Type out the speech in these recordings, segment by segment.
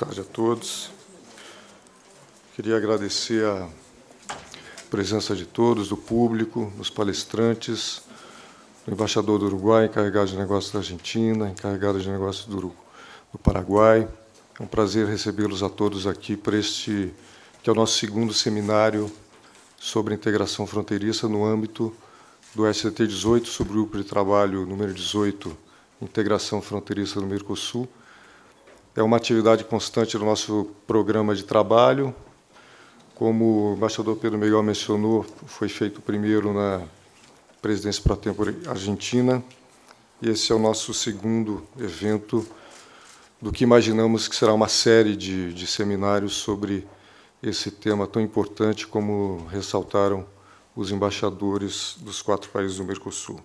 Boa tarde a todos. Queria agradecer a presença de todos, do público, dos palestrantes, do embaixador do Uruguai, encarregado de negócios da Argentina, encarregado de negócios do, do Paraguai. É um prazer recebê-los a todos aqui para este, que é o nosso segundo seminário sobre integração fronteiriça no âmbito do sct 18 sobre o grupo de trabalho número 18, Integração Fronteiriça no Mercosul, é uma atividade constante do nosso programa de trabalho. Como o embaixador Pedro Miguel mencionou, foi feito primeiro na presidência pro tempo argentina, e esse é o nosso segundo evento do que imaginamos que será uma série de, de seminários sobre esse tema tão importante como ressaltaram os embaixadores dos quatro países do Mercosul.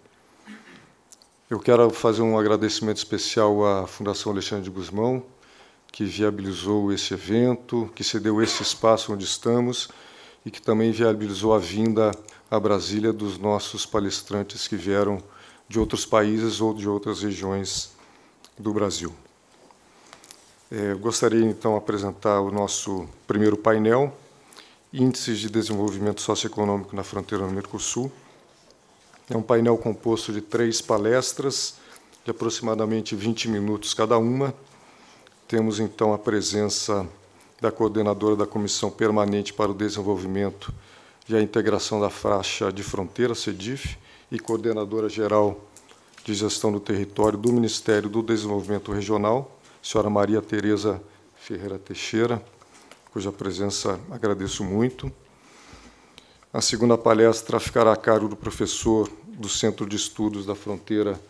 Eu quero fazer um agradecimento especial à Fundação Alexandre de Guzmão, que viabilizou esse evento, que cedeu esse espaço onde estamos e que também viabilizou a vinda a Brasília dos nossos palestrantes que vieram de outros países ou de outras regiões do Brasil. É, gostaria então de apresentar o nosso primeiro painel, Índices de Desenvolvimento Socioeconômico na Fronteira do Mercosul. É um painel composto de três palestras, de aproximadamente 20 minutos cada uma, temos então a presença da coordenadora da Comissão Permanente para o Desenvolvimento e a Integração da Faixa de Fronteira, CEDIF, e coordenadora geral de Gestão do Território do Ministério do Desenvolvimento Regional, senhora Maria Tereza Ferreira Teixeira, cuja presença agradeço muito. A segunda palestra ficará a cargo do professor do Centro de Estudos da Fronteira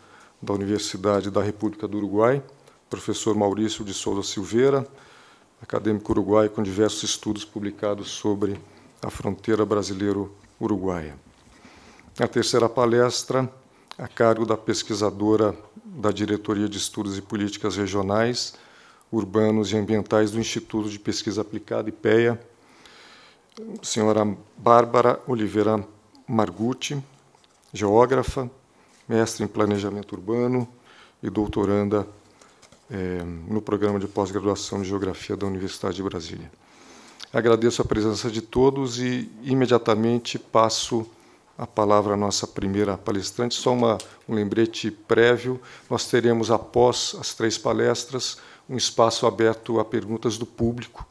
da Universidade da República do Uruguai, professor Maurício de Souza Silveira, acadêmico uruguaio com diversos estudos publicados sobre a fronteira brasileiro-uruguaia. A terceira palestra, a cargo da pesquisadora da Diretoria de Estudos e Políticas Regionais, Urbanos e Ambientais do Instituto de Pesquisa Aplicada, IPEA, senhora Bárbara Oliveira Margutti, geógrafa, mestre em planejamento urbano e doutoranda é, no programa de pós-graduação de Geografia da Universidade de Brasília. Agradeço a presença de todos e imediatamente passo a palavra à nossa primeira palestrante. Só uma, um lembrete prévio: nós teremos, após as três palestras, um espaço aberto a perguntas do público,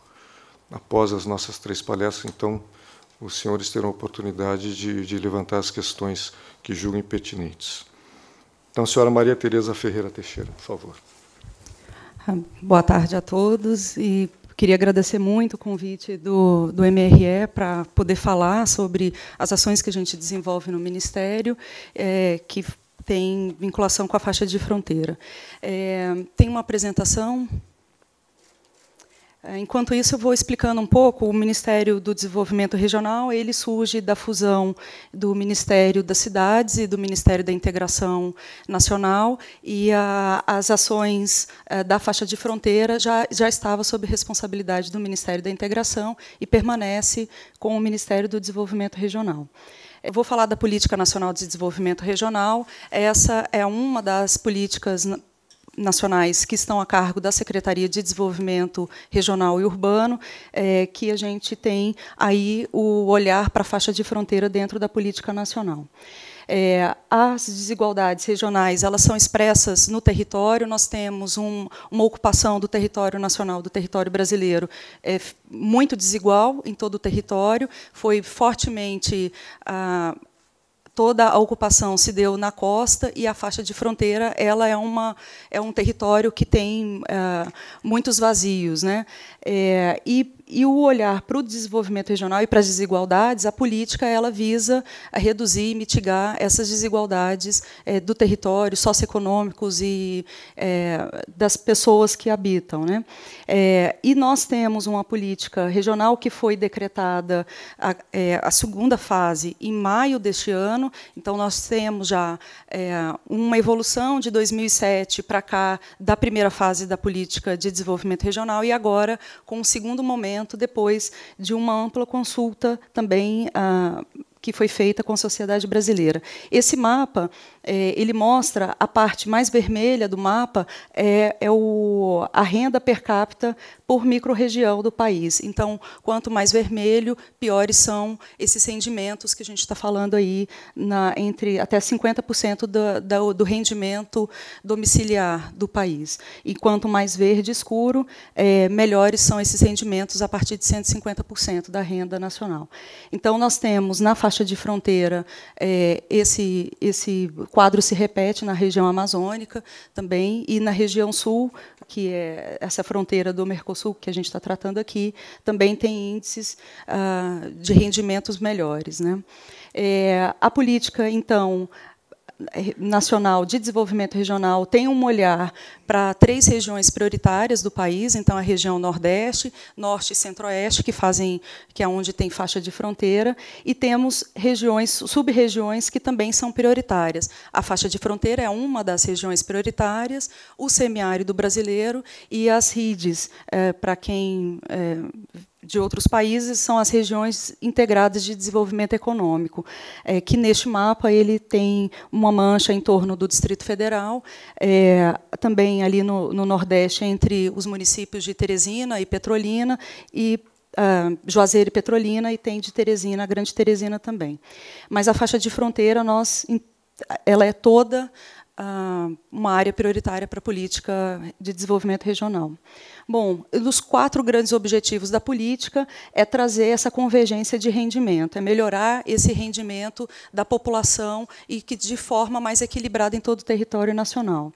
após as nossas três palestras. Então, os senhores terão a oportunidade de, de levantar as questões que julguem pertinentes. Então, senhora Maria Tereza Ferreira Teixeira, por favor. Boa tarde a todos e queria agradecer muito o convite do, do MRE para poder falar sobre as ações que a gente desenvolve no Ministério, é, que tem vinculação com a faixa de fronteira. É, tem uma apresentação é, enquanto isso, eu vou explicando um pouco. O Ministério do Desenvolvimento Regional ele surge da fusão do Ministério das Cidades e do Ministério da Integração Nacional, e a, as ações é, da faixa de fronteira já, já estava sob responsabilidade do Ministério da Integração e permanece com o Ministério do Desenvolvimento Regional. Eu é, vou falar da Política Nacional de Desenvolvimento Regional. Essa é uma das políticas nacionais que estão a cargo da Secretaria de Desenvolvimento Regional e Urbano, é, que a gente tem aí o olhar para a faixa de fronteira dentro da política nacional. É, as desigualdades regionais elas são expressas no território. Nós temos um, uma ocupação do território nacional, do território brasileiro, é, muito desigual em todo o território. Foi fortemente ah, toda a ocupação se deu na costa e a faixa de fronteira ela é, uma, é um território que tem é, muitos vazios. Né? É, e e o olhar para o desenvolvimento regional e para as desigualdades, a política ela visa eh, reduzir e mitigar essas desigualdades é, do território, socioeconômicos e é, das pessoas que habitam. Né? É, e nós temos uma política regional que foi decretada a, a, segunda fase em maio deste ano, então nós temos já uma evolução de 2007 para cá da primeira fase da política de desenvolvimento regional e agora com o segundo momento depois de uma ampla consulta também. Ah, que foi feita com a sociedade brasileira. Esse mapa, é, ele mostra a parte mais vermelha do mapa é, é o, a renda per capita por microrregião do país. Então, quanto mais vermelho, piores são esses rendimentos que a gente está falando aí na, entre até 50% do, do, do, rendimento domiciliar do país. E quanto mais verde escuro, é, melhores são esses rendimentos a partir de 150% da renda nacional. Então, nós temos na faixa de fronteira, é, esse, esse quadro se repete na região amazônica também e na região sul, que é essa fronteira do Mercosul que a gente está tratando aqui, também tem índices ah, de rendimentos melhores. Né? É, a política, então, Nacional de Desenvolvimento Regional tem um olhar para três regiões prioritárias do país, então a região Nordeste, Norte e Centro-Oeste, que fazem que é onde tem faixa de fronteira, e temos regiões, sub-regiões que também são prioritárias. A faixa de fronteira é uma das regiões prioritárias, o semiárido brasileiro e as RIDES, é, eh, para quem é, de outros países são as regiões integradas de desenvolvimento econômico, é, que neste mapa ele tem uma mancha em torno do Distrito Federal, é, também ali no, no, Nordeste entre os municípios de Teresina e Petrolina e uh, Juazeiro e Petrolina e tem de Teresina, a Grande Teresina também. Mas a faixa de fronteira nós ela é toda ah, uma área prioritária para a política de desenvolvimento regional. Bom, um dos quatro grandes objetivos da política é trazer essa convergência de rendimento, é melhorar esse rendimento da população e que de forma mais equilibrada em todo o território nacional.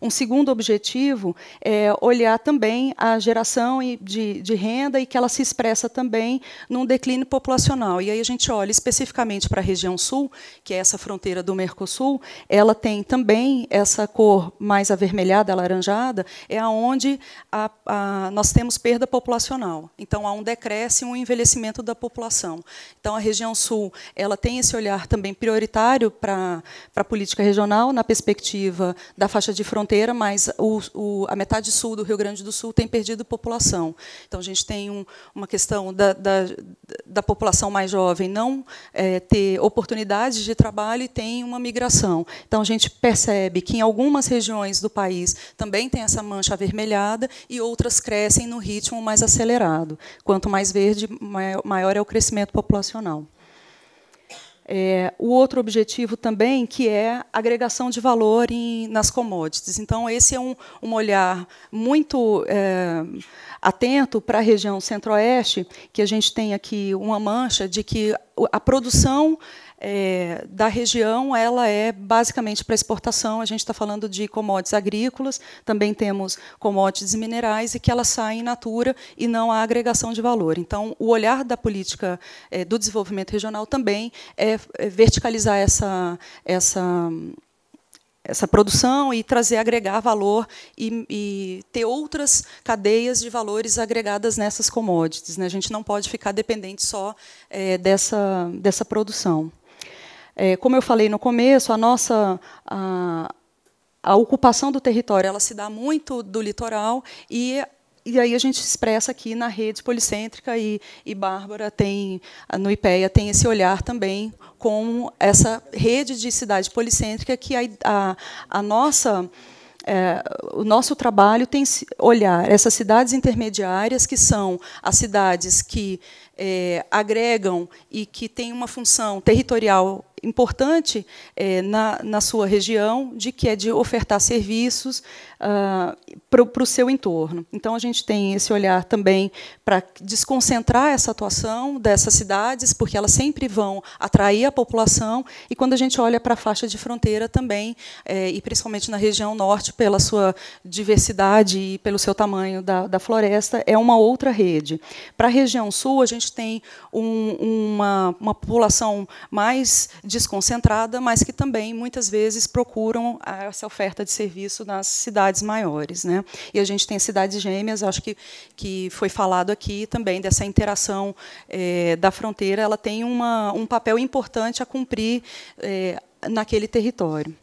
Um segundo objetivo é olhar também a geração de, de renda e que ela se expressa também num declínio populacional. E aí a gente olha especificamente para a região sul, que é essa fronteira do Mercosul, ela tem também essa cor mais avermelhada, alaranjada, é aonde a, a, nós temos perda populacional. Então há um decréscimo, um envelhecimento da população. Então a região sul, ela tem esse olhar também prioritário para, para a política regional na perspectiva da faixa de fronteira fronteira, mas o, o, a metade sul do Rio Grande do Sul tem perdido população. Então, a gente tem um, uma questão da, da, da, população mais jovem não é, ter oportunidades de trabalho e tem uma migração. Então, a gente percebe que em algumas regiões do país também tem essa mancha avermelhada e outras crescem no ritmo mais acelerado. Quanto mais verde, maior é o crescimento populacional. É, o outro objetivo também, que é agregação de valor em, nas commodities. Então, esse é um, um olhar muito é, atento para a região centro-oeste, que a gente tem aqui uma mancha de que a produção é, da região ela é basicamente para exportação. A gente está falando de commodities agrícolas, também temos commodities minerais e que elas saem in natura e não há agregação de valor. Então, o olhar da política é, do desenvolvimento regional também é é, verticalizar essa, essa, essa produção e trazer, agregar valor e, e, ter outras cadeias de valores agregadas nessas commodities. Né? A gente não pode ficar dependente só é, dessa, dessa produção. É, como eu falei no começo, a nossa. A, a ocupação do território ela se dá muito do litoral e e aí a gente expressa aqui na rede policêntrica e, e Bárbara tem no IPEA tem esse olhar também com essa rede de cidade policêntrica que a, a, a nossa é, o nosso trabalho tem olhar essas cidades intermediárias que são as cidades que é, agregam e que têm uma função territorial importante é, na, na sua região, de que é de ofertar serviços ah, para o seu entorno. Então, a gente tem esse olhar também para desconcentrar essa atuação dessas cidades, porque elas sempre vão atrair a população, e quando a gente olha para a faixa de fronteira também, é, e principalmente na região norte, pela sua diversidade e pelo seu tamanho da, da floresta, é uma outra rede. Para a região sul, a gente gente tem um, uma, uma, população mais desconcentrada, mas que também muitas vezes procuram essa oferta de serviço nas cidades maiores. Né? E a gente tem cidades gêmeas, acho que, que foi falado aqui também dessa interação é, da fronteira, ela tem uma, um papel importante a cumprir é, naquele território.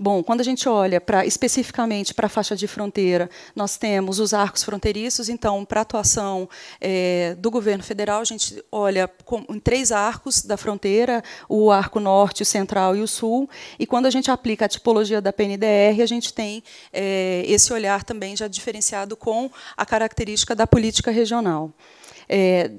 Bom, quando a gente olha pra, especificamente para a faixa de fronteira, nós temos os arcos fronteiriços, então, para a atuação é, do governo federal, a gente olha com, em três arcos da fronteira, o arco norte, o central e o sul, e quando a gente aplica a tipologia da PNDR, a gente tem é, esse olhar também já diferenciado com a característica da política regional. É,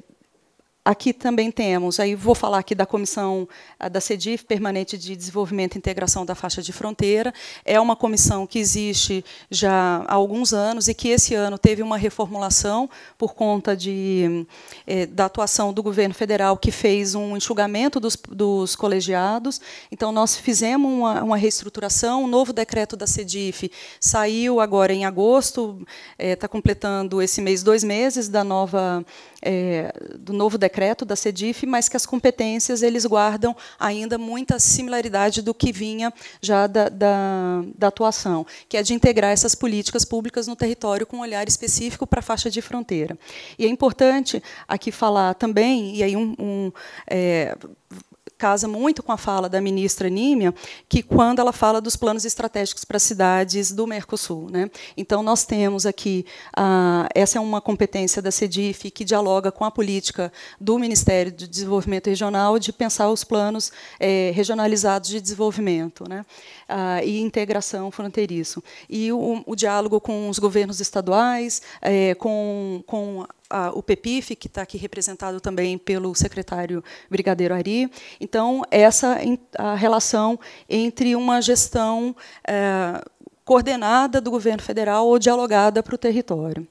Aqui também temos, aí vou falar aqui da comissão da CEDIF, Permanente de Desenvolvimento e Integração da Faixa de Fronteira. É uma comissão que existe já há alguns anos e que esse ano teve uma reformulação por conta de, é, da atuação do governo federal, que fez um enxugamento dos, dos colegiados. Então, nós fizemos uma, uma, reestruturação, um novo decreto da CEDIF saiu agora em agosto, está eh, é, completando esse mês dois meses da nova é, do novo decreto da CEDIF, mas que as competências eles guardam ainda muita similaridade do que vinha já da, da, da atuação, que é de integrar essas políticas públicas no território com um olhar específico para a faixa de fronteira. E é importante aqui falar também, e aí um, um é, casa muito com a fala da ministra Nímia, que quando ela fala dos planos estratégicos para cidades do Mercosul. Né? Então, nós temos aqui, ah, essa é uma competência da CEDIF, que dialoga com a política do Ministério do Desenvolvimento Regional de pensar os planos eh, regionalizados de desenvolvimento né? Ah, e integração fronteiriço. E o, o diálogo com os governos estaduais, eh, com, com a, o PEPIF, que está aqui representado também pelo secretário Brigadeiro Ari. Então, essa a relação entre uma gestão é, coordenada do governo federal ou dialogada para o território.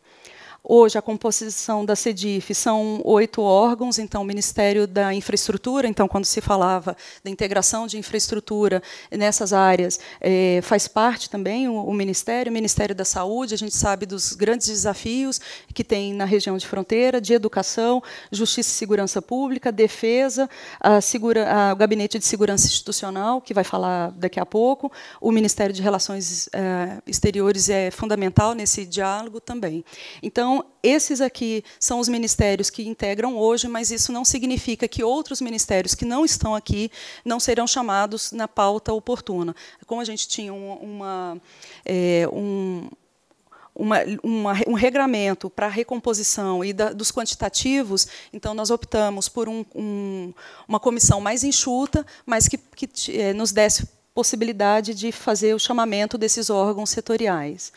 Hoje, a composição da CEDIF são oito órgãos, então, o Ministério da Infraestrutura, então, quando se falava da integração de infraestrutura nessas áreas, é, faz parte também o, o, Ministério, o Ministério da Saúde, a gente sabe dos grandes desafios que tem na região de fronteira, de educação, justiça e segurança pública, defesa, a segura, a, o Gabinete de Segurança Institucional, que vai falar daqui a pouco, o Ministério de Relações é, Exteriores é fundamental nesse diálogo também. Então, então, esses aqui são os ministérios que integram hoje, mas isso não significa que outros ministérios que não estão aqui não serão chamados na pauta oportuna. Como a gente tinha uma, é, um, uma, uma, um regramento para a recomposição e da, dos quantitativos, então nós optamos por um, um, uma comissão mais enxuta, mas que, que é, nos desse possibilidade de fazer o chamamento desses órgãos setoriais.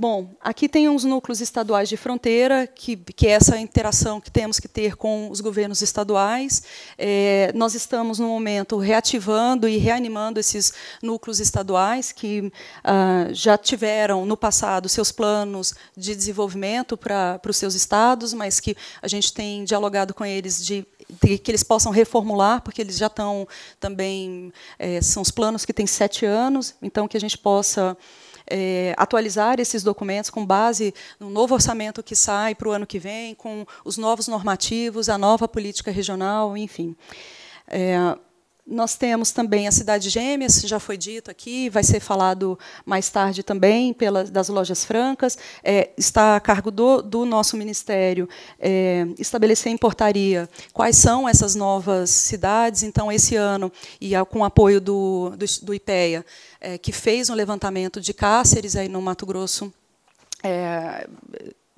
Bom, aqui tem uns núcleos estaduais de fronteira, que, que é essa interação que temos que ter com os governos estaduais. É, nós estamos, no momento, reativando e reanimando esses núcleos estaduais que ah, já tiveram, no passado, seus planos de desenvolvimento para, para os seus estados, mas que a gente tem dialogado com eles de que eles possam reformular, porque eles já estão também. É, são os planos que têm sete anos, então que a gente possa é, atualizar esses documentos com base no novo orçamento que sai para o ano que vem, com os novos normativos, a nova política regional, enfim. É, nós temos também a Cidade Gêmeas, já foi dito aqui, vai ser falado mais tarde também pelas das lojas francas. É, está a cargo do, do nosso ministério é, estabelecer em portaria quais são essas novas cidades. Então, esse ano, e com o apoio do, do, do IPEA, é, que fez um levantamento de Cáceres aí no Mato Grosso. É,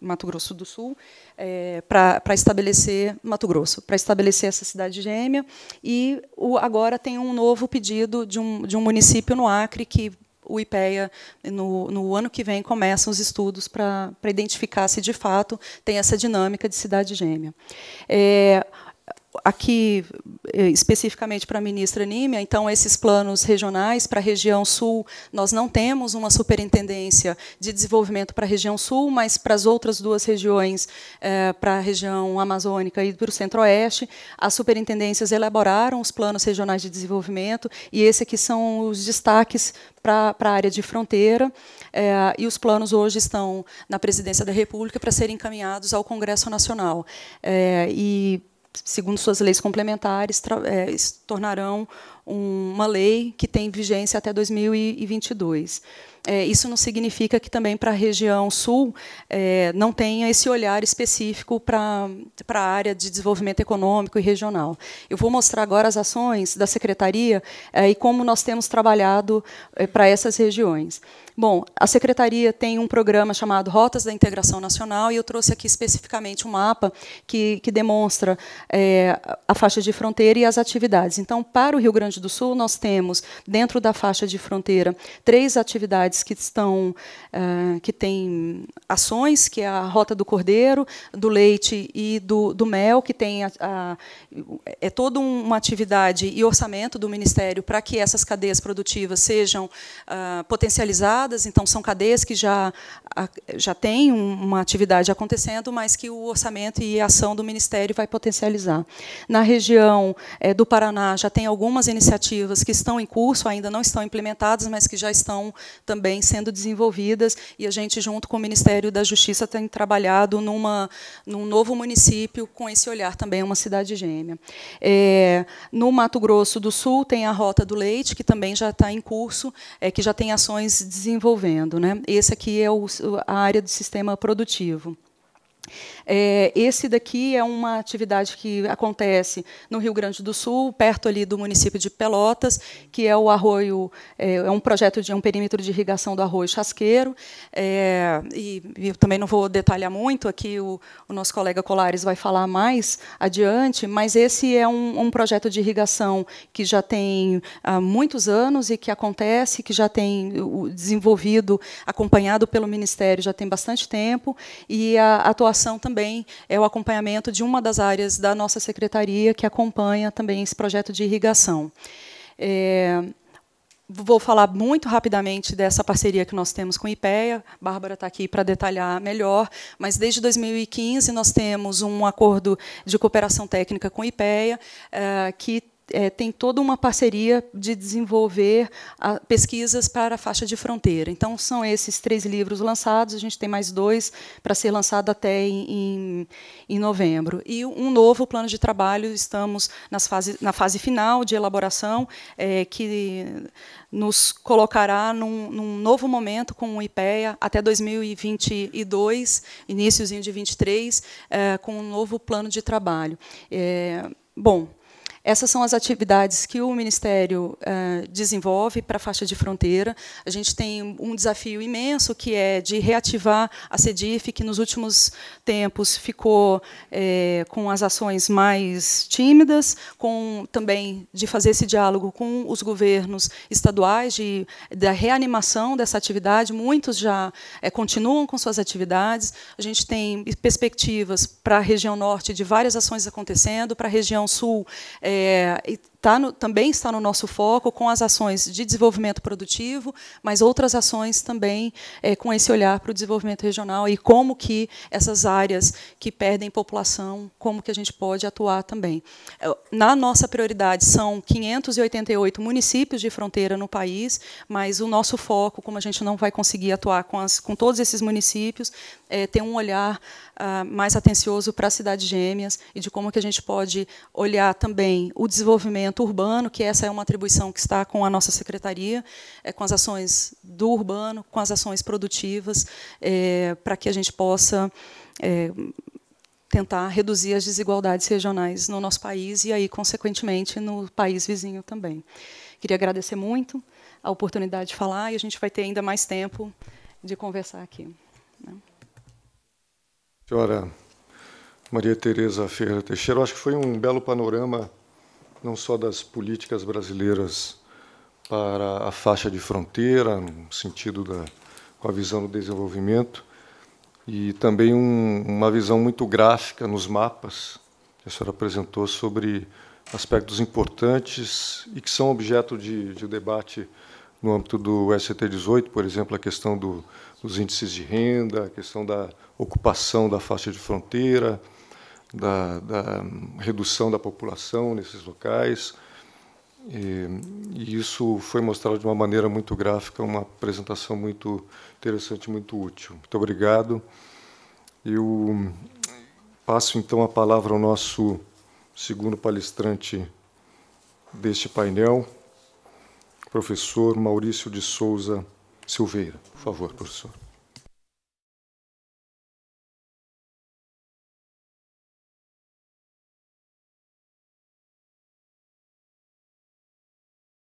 Mato Grosso do Sul, é, para estabelecer Mato Grosso, para estabelecer essa cidade gêmea. E o, agora tem um novo pedido de um, de um município no Acre que o IPEA, no, no, ano que vem, começam os estudos para identificar se, de fato, tem essa dinâmica de cidade gêmea. É, aqui eh, especificamente para a ministra Nímia, então esses planos regionais para a região sul, nós não temos uma superintendência de desenvolvimento para a região sul, mas para as outras duas regiões, é, para a região amazônica e para o centro-oeste, as superintendências elaboraram os planos regionais de desenvolvimento, e esse aqui são os destaques para, para a área de fronteira, é, e os planos hoje estão na presidência da República para serem encaminhados ao Congresso Nacional. É, e segundo suas leis complementares, é, se tornarão uma lei que tem vigência até 2022. É, isso não significa que também para a região sul é, não tenha esse olhar específico para a área de desenvolvimento econômico e regional. Eu vou mostrar agora as ações da secretaria é, e como nós temos trabalhado é, para essas regiões. Bom, a secretaria tem um programa chamado Rotas da Integração Nacional e eu trouxe aqui especificamente um mapa que, que demonstra é, a faixa de fronteira e as atividades. Então, para o Rio Grande Grande do Sul, nós temos, dentro da faixa de fronteira, três atividades que estão, uh, que têm ações, que é a Rota do Cordeiro, do Leite e do, do Mel, que tem a, a, é toda uma atividade e orçamento do Ministério para que essas cadeias produtivas sejam uh, potencializadas, então são cadeias que já, a, já têm uma atividade acontecendo, mas que o orçamento e a ação do Ministério vai potencializar. Na região é, do Paraná já tem algumas iniciativas iniciativas que estão em curso, ainda não estão implementadas, mas que já estão também sendo desenvolvidas, e a gente, junto com o Ministério da Justiça, tem trabalhado numa, num novo município com esse olhar também, uma cidade gêmea. É, no Mato Grosso do Sul tem a Rota do Leite, que também já está em curso, é, que já tem ações desenvolvendo. Né? Esse aqui é o, a área do sistema produtivo. É, esse daqui é uma atividade que acontece no Rio Grande do Sul, perto ali do município de Pelotas, que é o arroio, é, é um projeto de é um perímetro de irrigação do arroio Chasqueiro. É, e, também não vou detalhar muito, aqui o, o, nosso colega Colares vai falar mais adiante, mas esse é um, um projeto de irrigação que já tem há muitos anos e que acontece, que já tem desenvolvido, acompanhado pelo Ministério já tem bastante tempo, e a atuação também também é o acompanhamento de uma das áreas da nossa secretaria que acompanha também esse projeto de irrigação. É, vou falar muito rapidamente dessa parceria que nós temos com o IPEA. Bárbara está aqui para detalhar melhor, mas desde 2015 nós temos um acordo de cooperação técnica com o IPEA, é, que é, tem toda uma parceria de desenvolver a, ah, pesquisas para a faixa de fronteira. Então, são esses três livros lançados, a gente tem mais dois para ser lançado até em, em, novembro. E um novo plano de trabalho, estamos nas fase, na fase final de elaboração, é, que nos colocará num, num, novo momento com o IPEA até 2022, iníciozinho de 23, é, com um novo plano de trabalho. É, bom, essas são as atividades que o Ministério eh, desenvolve para a faixa de fronteira. A gente tem um desafio imenso, que é de reativar a CEDIF, que nos últimos tempos ficou eh, com as ações mais tímidas, com também de fazer esse diálogo com os governos estaduais, de, da reanimação dessa atividade. Muitos já eh, continuam com suas atividades. A gente tem perspectivas para a região norte de várias ações acontecendo, para a região sul. é, eh, tá no, também está no nosso foco com as ações de desenvolvimento produtivo, mas outras ações também é, com esse olhar para o desenvolvimento regional e como que essas áreas que perdem população, como que a gente pode atuar também. É, na nossa prioridade são 588 municípios de fronteira no país, mas o nosso foco, como a gente não vai conseguir atuar com, as, com todos esses municípios, é, tem um olhar ah, mais atencioso para as cidades gêmeas e de como que a gente pode olhar também o desenvolvimento planejamento urbano, que essa é uma atribuição que está com a nossa secretaria, é, com as ações do urbano, com as ações produtivas, é, para que a gente possa é, tentar reduzir as desigualdades regionais no nosso país e aí, consequentemente, no país vizinho também. Queria agradecer muito a oportunidade de falar e a gente vai ter ainda mais tempo de conversar aqui. Né? Senhora Maria Tereza Ferreira Teixeira, acho que foi um belo panorama não só das políticas brasileiras para a faixa de fronteira, no sentido da com a visão do desenvolvimento, e também um, uma visão muito gráfica nos mapas que a senhora apresentou sobre aspectos importantes e que são objeto de, de debate no âmbito do SCT 18, por exemplo, a questão do, dos índices de renda, a questão da ocupação da faixa de fronteira, da, da redução da população nesses locais. E, e, isso foi mostrado de uma maneira muito gráfica, uma apresentação muito interessante, muito útil. Muito obrigado. Eu passo então a palavra ao nosso segundo palestrante deste painel, professor Maurício de Souza Silveira. Por favor, professor.